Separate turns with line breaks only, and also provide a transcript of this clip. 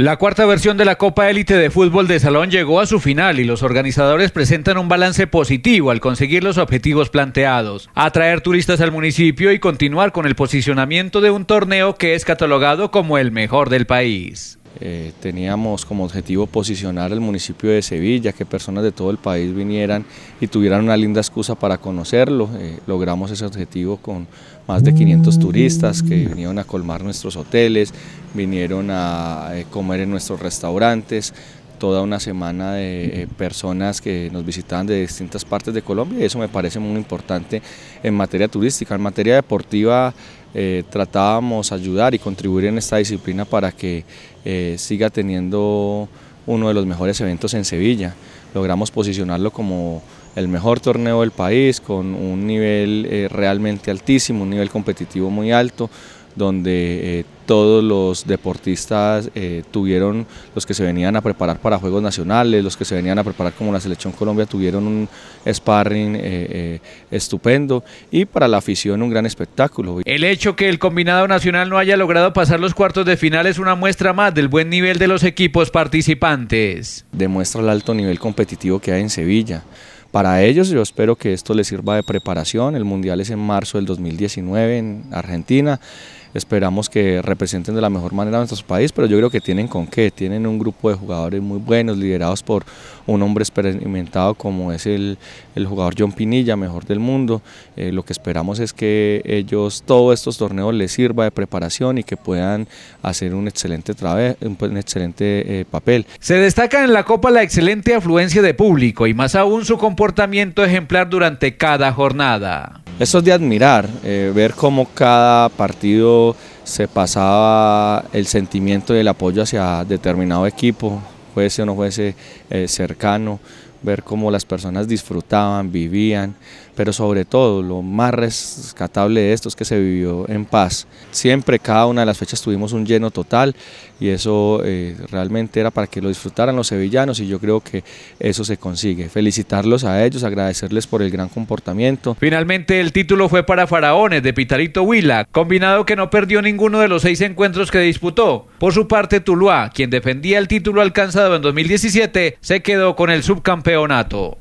La cuarta versión de la Copa Élite de Fútbol de Salón llegó a su final y los organizadores presentan un balance positivo al conseguir los objetivos planteados, atraer turistas al municipio y continuar con el posicionamiento de un torneo que es catalogado como el mejor del país.
Eh, teníamos como objetivo posicionar el municipio de Sevilla, que personas de todo el país vinieran y tuvieran una linda excusa para conocerlo. Eh, logramos ese objetivo con más de 500 turistas que vinieron a colmar nuestros hoteles, vinieron a eh, comer en nuestros restaurantes, toda una semana de personas que nos visitaban de distintas partes de Colombia y eso me parece muy importante en materia turística, en materia deportiva eh, tratábamos ayudar y contribuir en esta disciplina para que eh, siga teniendo uno de los mejores eventos en Sevilla. Logramos posicionarlo como el mejor torneo del país, con un nivel eh, realmente altísimo, un nivel competitivo muy alto, donde eh, todos los deportistas eh, tuvieron, los que se venían a preparar para Juegos Nacionales, los que se venían a preparar como la Selección Colombia, tuvieron un sparring eh, estupendo y para la afición un gran espectáculo.
El hecho que el combinado nacional no haya logrado pasar los cuartos de final es una muestra más del buen nivel de los equipos participantes.
Demuestra el alto nivel competitivo que hay en Sevilla para ellos. Yo espero que esto les sirva de preparación. El Mundial es en marzo del 2019 en Argentina esperamos que representen de la mejor manera a nuestro país, pero yo creo que tienen con qué, tienen un grupo de jugadores muy buenos, liderados por un hombre experimentado como es el, el jugador John Pinilla, mejor del mundo. Eh, lo que esperamos es que ellos, todos estos torneos les sirva de preparación y que puedan hacer un excelente, un
excelente eh, papel. Se destaca en la Copa la excelente afluencia de público y más aún su comportamiento ejemplar durante cada jornada.
Eso es de admirar, eh, ver cómo cada partido se pasaba el sentimiento del apoyo hacia determinado equipo, fuese o no fuese eh, cercano, ver cómo las personas disfrutaban, vivían, pero sobre todo lo más rescatable de esto es que se vivió en paz. Siempre, cada una de las fechas tuvimos un lleno total y eso eh, realmente era para que lo disfrutaran los sevillanos y yo creo que eso se consigue. Felicitarlos a ellos, agradecerles por el gran comportamiento.
Finalmente el título fue para Faraones de Pitarito Huila, combinado que no perdió ninguno de los seis encuentros que disputó. Por su parte Tuluá, quien defendía el título alcanzado en 2017, se quedó con el subcampeonato.